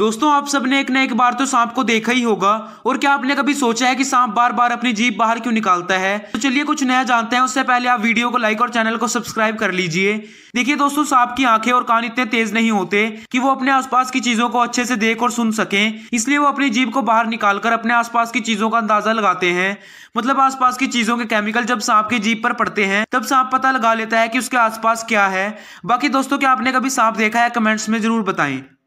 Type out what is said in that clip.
दोस्तों आप सबने एक ना एक बार तो सांप को देखा ही होगा और क्या आपने कभी सोचा है कि सांप बार बार अपनी जीप बाहर क्यों निकालता है तो चलिए कुछ नया जानते हैं उससे पहले आप वीडियो को लाइक और चैनल को सब्सक्राइब कर लीजिए देखिए दोस्तों सांप की आंखें और कान इतने तेज नहीं होते कि वो अपने आसपास की चीजों को अच्छे से देख और सुन सके इसलिए वो अपनी जीप को बाहर निकालकर अपने आसपास की चीजों का अंदाजा लगाते हैं मतलब आसपास की चीजों के केमिकल जब सांप की जीप पर पड़ते हैं तब सांप पता लगा लेता है कि उसके आसपास क्या है बाकी दोस्तों क्या आपने कभी सांप देखा है कमेंट्स में जरूर बताएं